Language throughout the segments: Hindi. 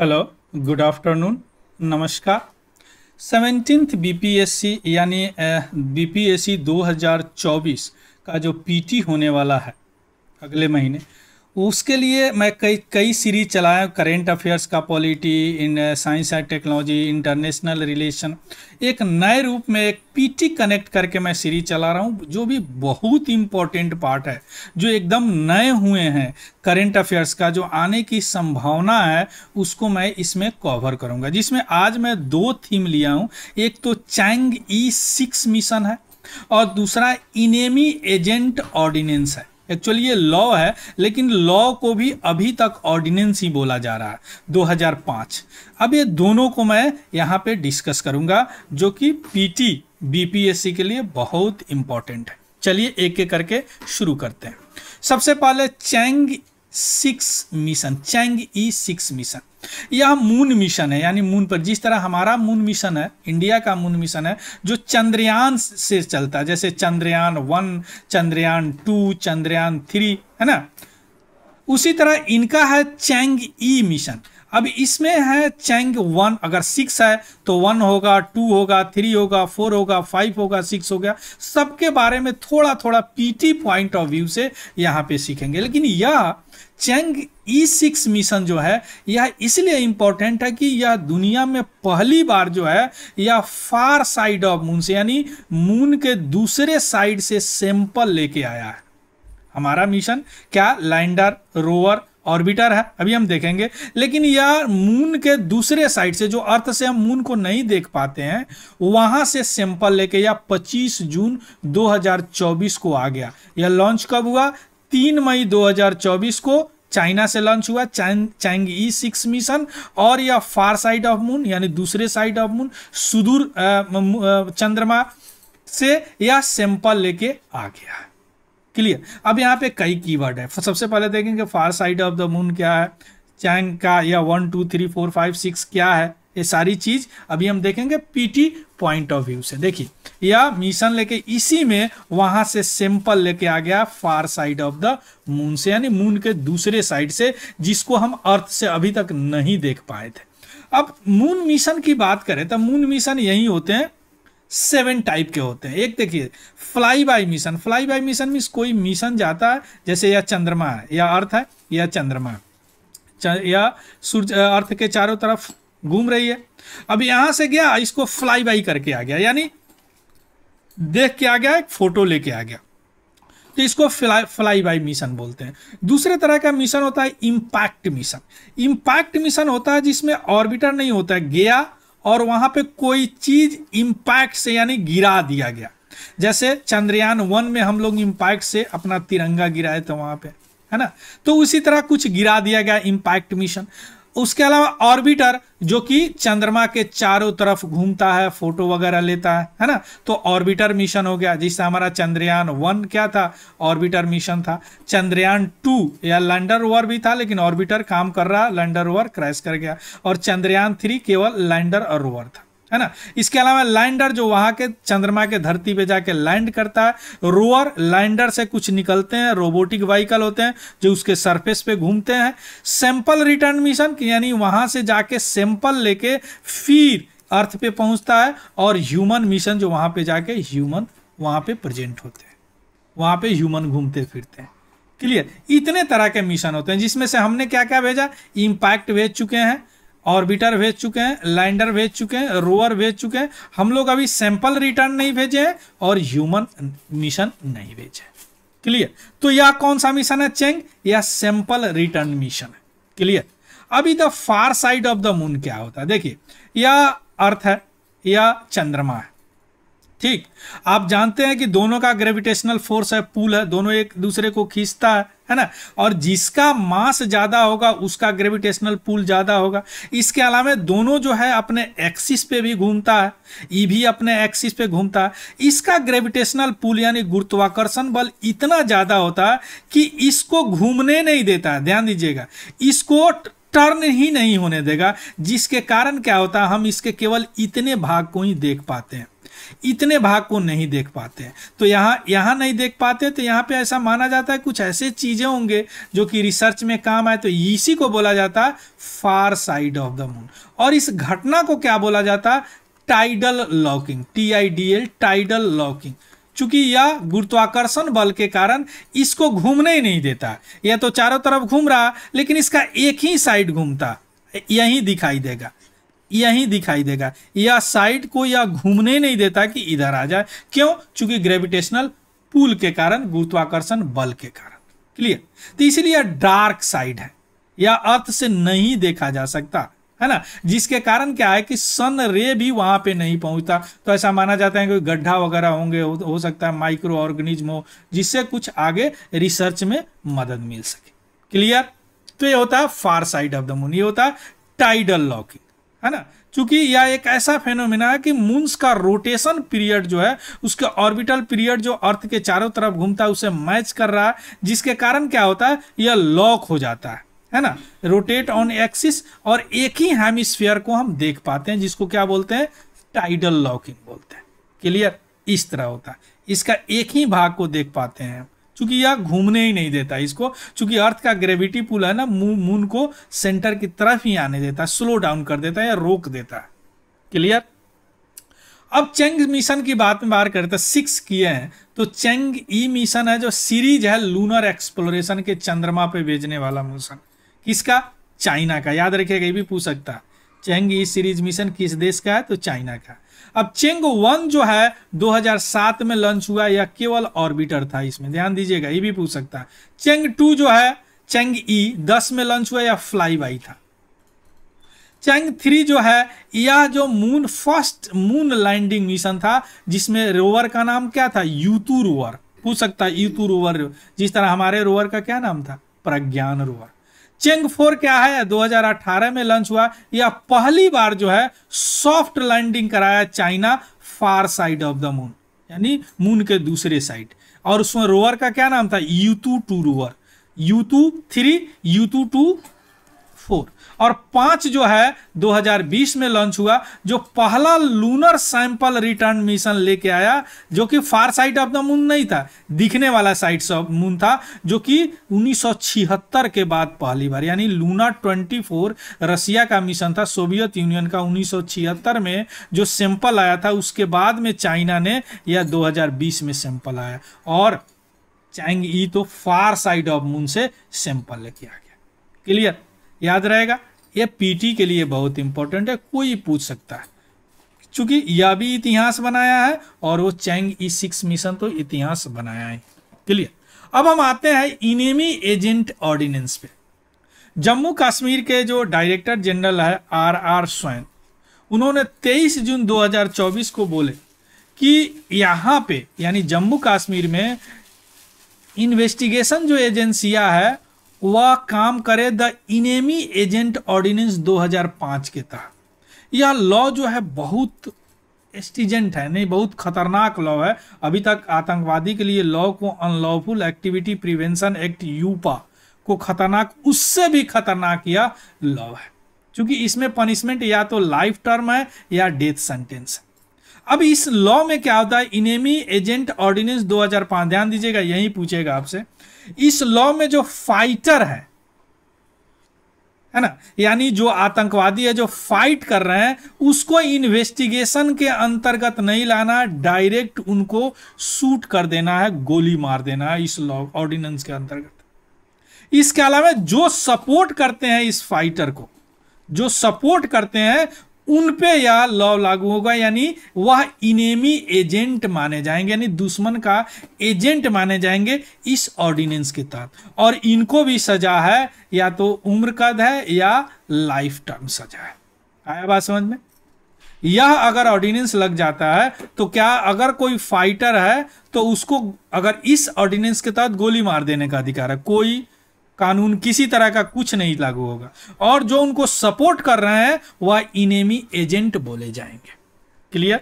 हेलो गुड आफ्टरनून नमस्कार सेवेंटीन्थ बीपीएससी यानी बीपीएससी 2024 का जो पीटी होने वाला है अगले महीने उसके लिए मैं कई कई सीरीज चलाया करेंट अफेयर्स का polity in science and technology international relation एक नए रूप में एक पीटी कनेक्ट करके मैं सीरीज चला रहा हूँ जो भी बहुत इम्पोर्टेंट पार्ट है जो एकदम नए हुए हैं करेंट अफेयर्स का जो आने की संभावना है उसको मैं इसमें कवर करूँगा जिसमें आज मैं दो थीम लिया हूँ एक तो चैंग ई सिक्स मिशन है और दूसरा इनेमी एजेंट ऑर्डिनेंस है एक्चुअली ये लॉ है लेकिन लॉ को भी अभी तक ऑर्डिनेंस ही बोला जा रहा है 2005 अब ये दोनों को मैं यहाँ पे डिस्कस करूँगा जो कि पीटी बीपीएससी के लिए बहुत इंपॉर्टेंट है चलिए एक एक करके शुरू करते हैं सबसे पहले Chang'e six mission Chang'e six mission यह मून मिशन है यानी मून पर जिस तरह हमारा मून मिशन है इंडिया का मून मिशन है जो चंद्रयान से चलता है जैसे Chandrayaan one Chandrayaan two Chandrayaan three है ना उसी तरह इनका है चैंग ई मिशन अब इसमें है चैंग वन अगर सिक्स है तो वन होगा टू होगा थ्री होगा फोर होगा फाइव होगा सिक्स हो गया सबके बारे में थोड़ा थोड़ा पीटी पॉइंट ऑफ व्यू से यहाँ पे सीखेंगे लेकिन यह चैंग ई सिक्स मिशन जो है यह इसलिए इम्पोर्टेंट है कि यह दुनिया में पहली बार जो है यह फार साइड ऑफ मून से यानी मून के दूसरे साइड से सैंपल लेके आया है हमारा मिशन क्या लैंडर रोवर ऑर्बिटर है अभी हम देखेंगे लेकिन यह मून के दूसरे साइड से जो अर्थ से हम मून को नहीं देख पाते हैं वहां से सैंपल लेके यह 25 जून 2024 को आ गया यह लॉन्च कब हुआ 3 मई 2024 को चाइना से लॉन्च हुआ चैंग ई सिक्स मिशन और यह फार साइड ऑफ मून यानी दूसरे साइड ऑफ मून सुदूर चंद्रमा से यह सैंपल लेके आ गया क्लियर अब यहाँ पे कई कीवर्ड है सबसे पहले देखेंगे far side of the moon क्या है चैंग का या one two three four five six क्या है ये सारी चीज अभी हम देखेंगे पीटी पॉइंट ऑफ व्यू से देखिए या मिशन लेके इसी में वहां से सैंपल लेके आ गया far side of the moon से यानी मून के दूसरे साइड से जिसको हम अर्थ से अभी तक नहीं देख पाए थे अब मून मिशन की बात करें तो मून मिशन यही होते हैं सेवन टाइप के होते हैं एक देखिए flyby mission flyby mission means कोई मिशन जाता है जैसे यह चंद्रमा है या अर्थ है या चंद्रमा या सूर्य अर्थ के चारों तरफ घूम रही है अब यहां से गया इसको फ्लाई बाई करके आ गया यानी देख के आ गया एक फोटो लेके आ गया तो इसको फ्लाई फ्लाई बाई मिशन बोलते हैं दूसरे तरह का मिशन होता है इंपैक्ट मिशन इम्पैक्ट मिशन होता है जिसमें ऑर्बिटर नहीं होता है गया और वहां पे कोई चीज इम्पैक्ट से यानी गिरा दिया गया जैसे चंद्रयान वन में हम लोग इम्पैक्ट से अपना तिरंगा गिराए थे वहां पे है ना तो उसी तरह कुछ गिरा दिया गया इम्पैक्ट मिशन उसके अलावा ऑर्बिटर जो कि चंद्रमा के चारों तरफ घूमता है फोटो वगैरह लेता है है ना तो ऑर्बिटर मिशन हो गया जिससे हमारा चंद्रयान वन क्या था ऑर्बिटर मिशन था चंद्रयान टू या लैंडर ओवर भी था लेकिन ऑर्बिटर काम कर रहा लैंडर ओवर क्रैश कर गया और चंद्रयान थ्री केवल लैंडर और रोवर था है ना इसके अलावा लैंडर जो वहां के चंद्रमा के धरती पे जाके लैंड करता है रोअर लैंडर से कुछ निकलते हैं रोबोटिक व्हीकल होते हैं जो उसके सरफेस पे घूमते हैं सैंपल रिटर्न मिशन यानी वहां से जाके सैंपल लेके फिर अर्थ पे पहुंचता है और ह्यूमन मिशन जो वहां पे जाके ह्यूमन वहां पे प्रेजेंट होते हैं वहां पे ह्यूमन घूमते फिरते हैं क्लियर इतने तरह के मिशन होते हैं जिसमें से हमने क्या क्या भेजा इम्पैक्ट भेज चुके हैं ऑर्बिटर भेज चुके हैं लैंडर भेज चुके हैं रोअर भेज चुके हैं हम लोग अभी सैंपल रिटर्न नहीं भेजे हैं और ह्यूमन मिशन नहीं भेजे क्लियर तो यह कौन सा मिशन है चेंग यह सैंपल रिटर्न मिशन है क्लियर अभी the far side of the moon क्या होता है देखिए यह अर्थ है या चंद्रमा है ठीक आप जानते हैं कि दोनों का ग्रेविटेशनल फोर्स है पुल है दोनों एक दूसरे को खींचता है है ना और जिसका मास ज़्यादा होगा उसका ग्रेविटेशनल पुल ज़्यादा होगा इसके अलावा दोनों जो है अपने एक्सिस पे भी घूमता है ई भी अपने एक्सिस पे घूमता है इसका ग्रेविटेशनल पुल यानी गुरुत्वाकर्षण बल इतना ज़्यादा होता है कि इसको घूमने नहीं देता है ध्यान दीजिएगा इसको टर्न ही नहीं होने देगा जिसके कारण क्या होता है हम इसके केवल इतने भाग को ही देख पाते हैं इतने भाग को नहीं देख पाते हैं तो यहाँ यहाँ नहीं देख पाते तो यहाँ पे ऐसा माना जाता है कुछ ऐसे चीज़ें होंगे जो कि रिसर्च में काम आए तो इसी को बोला जाता है far side of the moon और इस घटना को क्या बोला जाता है tidal locking T I D L tidal locking चूंकि यह गुरुत्वाकर्षण बल के कारण इसको घूमने ही नहीं देता यह तो चारों तरफ घूम रहा लेकिन इसका एक ही साइड घूमता यही दिखाई देगा यही दिखाई देगा यह साइड को यह घूमने नहीं देता कि इधर आ जाए क्यों चूंकि ग्रेविटेशनल पुल के कारण गुरुत्वाकर्षण बल के कारण क्लियर तो इसलिए डार्क साइड है यह अर्थ से नहीं देखा जा सकता है ना जिसके कारण क्या है कि सन रे भी वहां पे नहीं पहुंचता तो ऐसा माना जाता है कि गड्ढा वगैरह होंगे हो, हो सकता है माइक्रो ऑर्गेनिज्म हो जिससे कुछ आगे रिसर्च में मदद मिल सके क्लियर तो ये होता है far side of the moon ये होता है टाइडल लॉकिंग है ना क्योंकि यह एक ऐसा फेनोमिना है कि मून्स का रोटेशन पीरियड जो है उसके ऑर्बिटल पीरियड जो अर्थ के चारों तरफ घूमता है उसे मैच कर रहा है जिसके कारण क्या होता है यह लॉक हो जाता है है ना रोटेट ऑन एक्सिस और एक ही हेमिस्फीयर को हम देख पाते हैं जिसको क्या बोलते हैं टाइडल लॉकिंग बोलते हैं क्लियर इस तरह होता है इसका एक ही भाग को देख पाते हैं चूंकि यह घूमने ही नहीं देता इसको चूंकि अर्थ का ग्रेविटी पुल है ना मून को सेंटर की तरफ ही आने देता है स्लो डाउन कर देता है या रोक देता है क्लियर अब चेंग मिशन की बात में बात करते हैं सिक्स किए हैं तो चेंग ई मिशन है जो सीरीज है लूनर एक्सप्लोरेशन के चंद्रमा पे भेजने वाला मिशन किसका चाइना का याद रखिएगा ये भी पूछ सकता चेंग ई सीरीज मिशन किस देश का है तो चाइना का अब चेंग वन जो है 2007 में लॉन्च हुआ यह केवल ऑर्बिटर था इसमें ध्यान दीजिएगा ये भी पूछ सकता चेंग टू जो है चेंग ई दस में लॉन्च हुआ या फ्लाई बाई था चैंग थ्री जो है यह जो moon first moon landing mission था जिसमें रोवर का नाम क्या था यूतू रोवर पूछ सकता है यूतू रोवर जिस तरह हमारे रोवर का क्या नाम था प्रज्ञान रोवर चेंग फोर क्या है 2018 में लॉन्च हुआ यह पहली बार जो है सॉफ्ट लैंडिंग कराया China far side of the moon यानी मून के दूसरे साइड और उसमें रोवर का क्या नाम था Yutu two rover Yutu three Yutu two four और पांच जो है 2020 में लॉन्च हुआ जो पहला लूनर सैंपल रिटर्न मिशन लेके आया जो कि far side of the moon नहीं था दिखने वाला साइट ऑफ मून था जो कि 1976 के बाद पहली बार यानी लूना 24 रशिया का मिशन था सोवियत यूनियन का 1976 में जो सैंपल आया था उसके बाद में चाइना ने यह दो में सैंपल आया और चैंग ई तो फार साइड ऑफ मून से सैंपल लेके आ गया क्लियर याद रहेगा यह पीटी के लिए बहुत इंपॉर्टेंट है कोई पूछ सकता है चूंकि यह भी इतिहास बनाया है और वो चैंग ई सिक्स मिशन तो इतिहास बनाया है क्लियर अब हम आते हैं इनेमी एजेंट ऑर्डिनेंस पे जम्मू कश्मीर के जो डायरेक्टर जनरल है आर आर स्वयं उन्होंने 23 जून 2024 को बोले कि यहाँ पे यानी जम्मू कश्मीर में इन्वेस्टिगेशन जो एजेंसियाँ है वह काम करे द इनेमी एजेंट ऑर्डिनेंस 2005 के तहत यह लॉ जो है बहुत एस्टिजेंट है नहीं बहुत खतरनाक लॉ है अभी तक आतंकवादी के लिए लॉ को unlawful activity prevention act UAPA को खतरनाक उससे भी खतरनाक यह लॉ है क्योंकि इसमें पनिशमेंट या तो लाइफ टर्म है या डेथ सेंटेंस है अब इस लॉ में क्या होता है इनेमी एजेंट ऑर्डिनेंस 2005 ध्यान दीजिएगा यही पूछेगा आपसे इस लॉ में जो फाइटर है है ना यानी जो आतंकवादी है जो फाइट कर रहे हैं उसको इन्वेस्टिगेशन के अंतर्गत नहीं लाना डायरेक्ट उनको शूट कर देना है गोली मार देना है इस लॉ ऑर्डिनेंस के अंतर्गत इसके अलावा जो सपोर्ट करते हैं इस फाइटर को जो सपोर्ट करते हैं उन पे यह लॉ लागू होगा यानी वह इनेमी एजेंट माने जाएंगे यानी दुश्मन का एजेंट माने जाएंगे इस ऑर्डिनेंस के तहत और इनको भी सजा है या तो उम्र कद है या लाइफ टर्म सजा है आया बात समझ में यह अगर ऑर्डिनेंस लग जाता है तो क्या अगर कोई फाइटर है तो उसको अगर इस ऑर्डिनेंस के तहत गोली मार देने का अधिकार है कोई कानून किसी तरह का कुछ नहीं लागू होगा और जो उनको सपोर्ट कर रहे हैं वह इनेमी एजेंट बोले जाएंगे क्लियर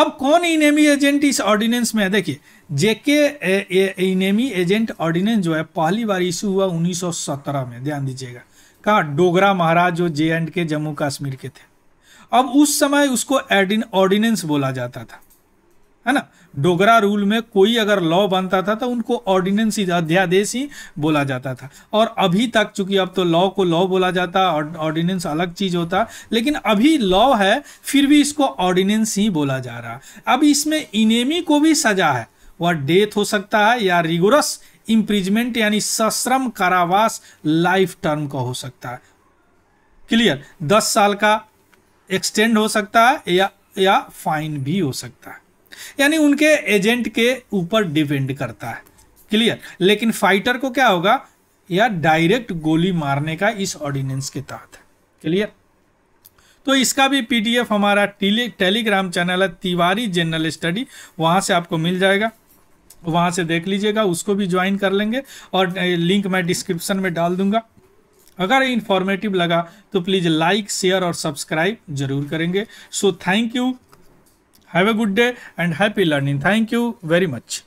अब कौन इनेमी एजेंट इस ऑर्डिनेंस में है देखिए जेके इनेमी एजेंट ऑर्डिनेंस जो है पहली बार इशू हुआ 1917 में ध्यान दीजिएगा कहा डोगरा महाराज जो जे एंड के जम्मू कश्मीर के थे अब उस समय उसको ऑर्डिनेंस बोला जाता था है ना डोगरा रूल में कोई अगर लॉ बनता था तो उनको ऑर्डिनेंस ही अध्यादेश ही बोला जाता था और अभी तक चूंकि अब तो लॉ को लॉ बोला जाता ऑर्डिनेंस अलग चीज होता लेकिन अभी लॉ है फिर भी इसको ऑर्डिनेंस ही बोला जा रहा अब इसमें इनेमी को भी सजा है वह डेथ हो सकता है या रिगोरस इम्प्रिजमेंट यानी सश्रम कारावास लाइफ टर्म का हो सकता है क्लियर दस साल का एक्सटेंड हो सकता है या या फाइन भी हो सकता है यानी उनके एजेंट के ऊपर डिपेंड करता है क्लियर लेकिन फाइटर को क्या होगा या डायरेक्ट गोली मारने का इस ऑर्डिनेंस के तहत क्लियर तो इसका भी पीडीएफ हमारा टेलीग्राम चैनल है तिवारी जनरल स्टडी वहां से आपको मिल जाएगा वहां से देख लीजिएगा उसको भी ज्वाइन कर लेंगे और लिंक मैं डिस्क्रिप्शन में डाल दूंगा अगर इन्फॉर्मेटिव लगा तो प्लीज़ लाइक शेयर और सब्सक्राइब जरूर करेंगे so thank you Have a good day and happy learning. Thank you very much.